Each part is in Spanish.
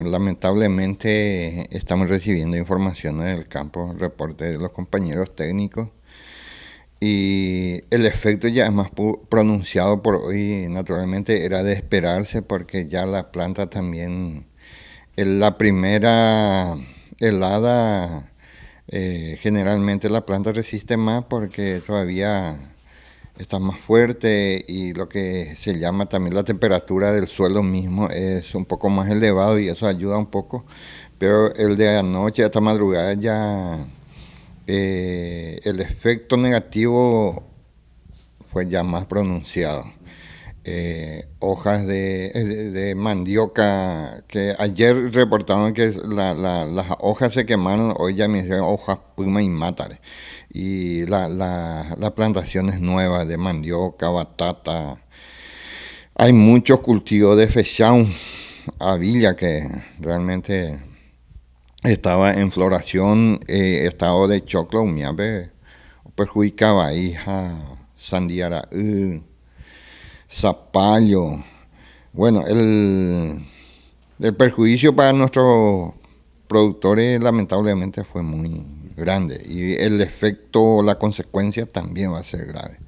Lamentablemente estamos recibiendo información en el campo, reporte de los compañeros técnicos y el efecto ya es más pronunciado por hoy, naturalmente era de esperarse porque ya la planta también, en la primera helada, eh, generalmente la planta resiste más porque todavía está más fuerte y lo que se llama también la temperatura del suelo mismo es un poco más elevado y eso ayuda un poco. Pero el de anoche hasta madrugada ya eh, el efecto negativo fue ya más pronunciado. Eh, hojas eh, de, mandioca, que ayer reportaron que las hojas se quemaron, hoy ya me dicen hojas puma y mátale. Y las plantaciones nuevas de mandioca, batata. Hay muchos cultivos de ...a Villa que realmente estaba en floración, eh, estado de choclo, umiabe, perjudicaba hija, sandiara. Zapallo. Bueno, el, el perjuicio para nuestros productores lamentablemente fue muy grande y el efecto, la consecuencia también va a ser grave.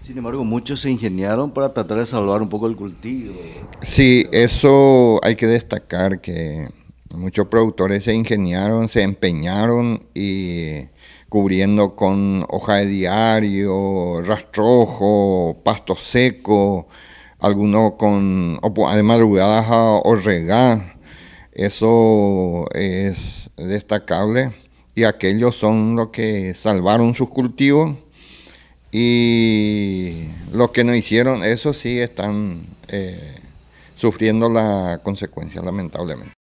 Sin embargo, muchos se ingeniaron para tratar de salvar un poco el cultivo. Sí, eso hay que destacar que Muchos productores se ingeniaron, se empeñaron y cubriendo con hoja de diario, rastrojo, pasto seco, algunos con de madrugadas o regá, Eso es destacable y aquellos son los que salvaron sus cultivos y los que no hicieron eso sí están eh, sufriendo la consecuencia lamentablemente.